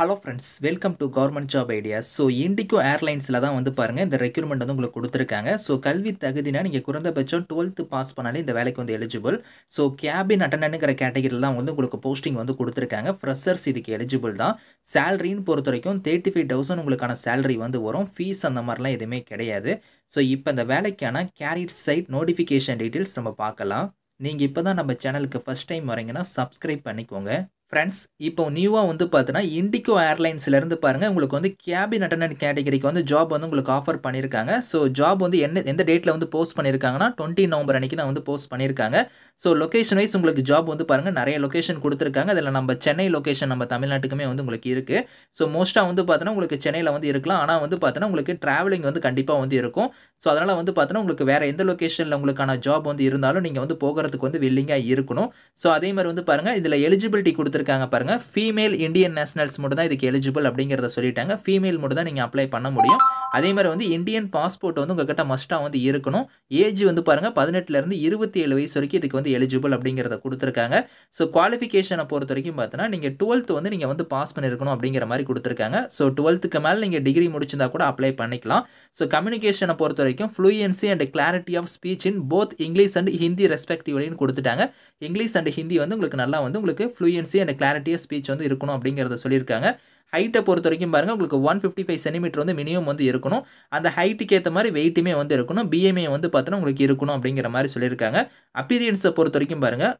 hello friends welcome to government job idea so IndiGo ஏர்லைன்ஸில் தான் வந்து பாருங்கள் இந்த ரெக்யூர்மெண்ட் வந்து உங்களுக்கு கொடுத்துருக்காங்க ஸோ கல்வி தகுதினா நீங்கள் குறைந்தபட்சம் டுவெல்த்து பாஸ் பண்ணாலே இந்த வேலைக்கு வந்து எலிஜிபிள் ஸோ கேபின் அட்டண்டனுங்கிற கேட்டகரியில் தான் வந்து உங்களுக்கு போஸ்டிங் வந்து கொடுத்துருக்காங்க ஃப்ரெஷர்ஸ் இதுக்கு எலிஜிபிள் தான் சேலரின்னு பொறுத்த வரைக்கும் தேர்ட்டி ஃபைவ் தௌசண்ட் உங்களுக்கான சேலரி வந்து வரும் ஃபீஸ் அந்த மாதிரிலாம் எதுவுமே கிடையாது ஸோ இப்போ இந்த வேலைக்கான கேரிட் சைட் நோட்டிஃபிகேஷன் டீட்டெயில்ஸ் நம்ம பார்க்கலாம் நீங்கள் இப்போ தான் நம்ம சேனலுக்கு ஃபஸ்ட் டைம் வரீங்கன்னா சப்ஸ்கிரைப் பண்ணிக்கோங்க ஃப்ரெண்ட்ஸ் இப்போ நியூவாக வந்து பார்த்தீங்கன்னா இண்டிகோ ஏர்லைன்ஸ்லேருந்து பாருங்கள் உங்களுக்கு வந்து கேபின் அட்டண்டன்ட் கேட்டகரிக்கு வந்து ஜாப் வந்து உங்களுக்கு ஆஃபர் பண்ணியிருக்காங்க ஸோ ஜாப் வந்து என்ன எந்த டேட்டில் வந்து போஸ்ட் பண்ணியிருக்காங்கன்னா டுவெண்ட்டி நவம்பர் அன்றைக்கி தான் வந்து போஸ்ட் பண்ணியிருக்காங்க ஸோ லொக்கேஷன் வைஸ் உங்களுக்கு ஜாப் வந்து பாருங்கள் நிறைய லொக்கேஷன் கொடுத்துருக்காங்க அதில் நம்ம சென்னை லொக்கேஷன் நம்ம தமிழ்நாட்டுக்குமே வந்து உங்களுக்கு இருக்குது ஸோ மோஸ்ட்டாக வந்து பார்த்தோன்னா உங்களுக்கு சென்னையில் வந்து இருக்கலாம் ஆனால் வந்து பார்த்தோன்னா உங்களுக்கு ட்ராவலிங் வந்து கண்டிப்பாக வந்து இருக்கும் ஸோ அதனால் வந்து பார்த்தோன்னா உங்களுக்கு வேறு எந்த லொக்கேஷனில் உங்களுக்கான ஜாப் வந்து இருந்தாலும் நீங்கள் வந்து போகிறதுக்கு வந்து வில்லிங்காக இருக்கணும் ஸோ அதே மாதிரி வந்து பாருங்கள் இதில் எலிஜிபிலிட்டி கொடுத்து கொடுத்துருக்காங்க பாருங்க ஃபீமேல் இந்தியன் நேஷனல்ஸ் மட்டும் தான் இதுக்கு எலிஜிபிள் அப்படிங்கிறத சொல்லிட்டாங்க ஃபீமேல் மட்டும் தான் நீங்கள் அப்ளை பண்ண முடியும் அதே மாதிரி வந்து இந்தியன் பாஸ்போர்ட் வந்து உங்ககிட்ட மஸ்ட்டாக வந்து இருக்கணும் ஏஜ் வந்து பாருங்கள் பதினெட்டுலேருந்து இருபத்தி ஏழு வயசு வரைக்கும் இதுக்கு வந்து எலிஜிபிள் அப்படிங்கிறத கொடுத்துருக்காங்க ஸோ குவாலிஃபிகேஷனை பொறுத்த வரைக்கும் பார்த்தோன்னா நீங்கள் டுவெல்த் வந்து நீங்கள் வந்து பாஸ் பண்ணியிருக்கணும் அப்படிங்கிற மாதிரி கொடுத்துருக்காங்க ஸோ டுவெல்த்துக்கு மேலே நீங்கள் டிகிரி முடிச்சிருந்தா கூட அப்ளை பண்ணிக்கலாம் ஸோ கம்யூனிகேஷனை பொறுத்த வரைக்கும் fluency and clarity of speech in both English and Hindi ரெஸ்பெக்டிவ்லின்னு கொடுத்துட்டாங்க இங்கிலீஷ் அண்ட் ஹிந்தி வந்து உங்களுக்கு நல்லா வந்து உங்களுக்கு ஃப்ளூயன்சி அண்ட் அந்த கிளாரிட்டியாக ஸ்பீச் வந்து இருக்கணும் அப்படிங்கிறத சொல்லியிருக்காங்க ஹைட்டை பொறுத்த வரைக்கும் பாருங்கள் உங்களுக்கு ஒன் ஃபிஃப்டி ஃபைவ் சென்டிமீட்டர் வந்து மினிமம் வந்து இருக்கணும் அந்த ஹைட்டுக்கு ஏற்ற மாதிரி வெயிட்டுமே வந்து இருக்கணும் பிஎம்ஏ வந்து பார்த்தோன்னா உங்களுக்கு இருக்கணும் அப்படிங்கிற மாதிரி சொல்லியிருக்காங்க அப்பீரியன்ஸை பொறுத்த வரைக்கும் பாருங்கள்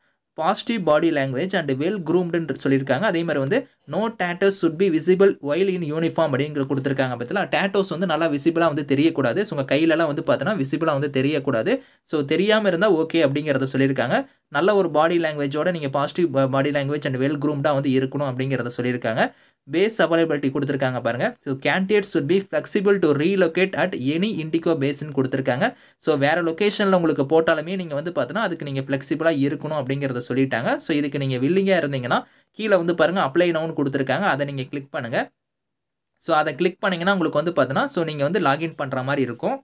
positive body language and well க்ரூம்டுன்னு சொல்லியிருக்காங்க அதே மாதிரி வந்து no tattoos should be visible while in uniform அப்படிங்கிற கொடுத்துருக்காங்க பார்த்தீங்களா டேட்டோஸ் வந்து நல்லா விசிபிளாக வந்து தெரியக்கூடாது ஸோ உங்கள் கையிலலாம் வந்து பார்த்தோன்னா விசிபிளாக வந்து தெரியக்கூடாது ஸோ தெரியாமல் இருந்தால் ஓகே அப்படிங்கிறத சொல்லியிருக்காங்க நல்ல ஒரு பாடி லாங்குவேஜோட நீங்கள் positive body language and well குரூம்டாக வந்து இருக்கணும் அப்படிங்கிறத சொல்லியிருக்காங்க பேஸ் அவைலபிலிட்டி கொடுத்துருக்காங்க பாருங்கள் so candidate should be flexible to relocate at any IndiGo பேஸ்ன்னு கொடுத்துருக்காங்க ஸோ வேறு லொக்கேஷனில் உங்களுக்கு போட்டாலுமே நீங்கள் வந்து பார்த்தோன்னா அதுக்கு நீங்கள் ஃப்ளெக்சிபிளாக இருக்கணும் அப்படிங்கிறத சொல்லிட்டாங்க ஸோ இதுக்கு நீங்கள் வில்லிங்காக இருந்தீங்கன்னா கீழே வந்து பாருங்கள் அப்ளை நவுன் கொடுத்துருக்காங்க அதை நீங்கள் கிளிக் பண்ணுங்கள் ஸோ அதை கிளிக் பண்ணிங்கன்னா உங்களுக்கு வந்து பார்த்தீங்கன்னா ஸோ நீங்கள் வந்து லாகின் பண்ணுற மாதிரி இருக்கும்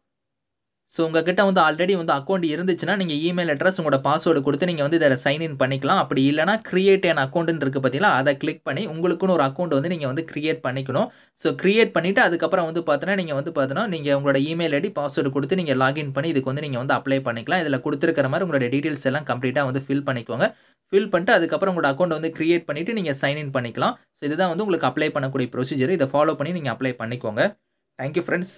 ஸோ உங்கள் கிட்டே வந்து ஆல்ரெடி வந்து அக்கௌண்ட் இருந்துச்சுன்னா நீங்கள் இமெயில் அட்ரஸ் உங்களோட பாஸ்வேர்டு கொடுத்து நீங்கள் வந்து இதில் சைன்இன் பண்ணிக்கலாம் அப்படி இல்லைனா கிரியேட் என் அக்கௌண்ட்டுன்னு இருக்குது பார்த்தீங்களா அதை கிளிக் பண்ணி உங்களுக்குன்னு ஒரு அக்கௌண்ட் வந்து நீங்கள் வந்து கிரியேட் பண்ணிக்கணும் ஸோ கிரியேட் பண்ணிவிட்டு அதுக்கப்புறம் வந்து பார்த்தீங்கன்னா நீங்கள் வந்து பார்த்தீங்கன்னா நீங்கள் உங்களோட இமெயில் ஐடி பாஸ்வேர்டு கொடுத்து நீங்கள் லாகின் பண்ணி இதுக்கு வந்து நீங்கள் வந்து அப்ளை பண்ணிக்கலாம் இதில் கொடுத்துருக்கிற மாதிரி உங்களோட டீட்டெயில்ஸ் எல்லாம் கம்ப்ளீட்டாக வந்து ஃபில் பண்ணிக்கோங்க ஃபில் பண்ணிட்டு அதுக்கப்புறம் உங்களோட அக்கௌண்ட் வந்து க்ரியேட் பண்ணிவிட்டு நீங்கள் சைன்இன் பண்ணிக்கலாம் ஸோ இதுதான் வந்து உங்களுக்கு அப்ளை பண்ணக்கூடிய ப்ரொசீஜர் இதை ஃபாலோ பண்ணி நீங்கள் அப்ளை பண்ணிக்கோங்க தேங்க்யூ ஃப்ரெண்ட்ஸ்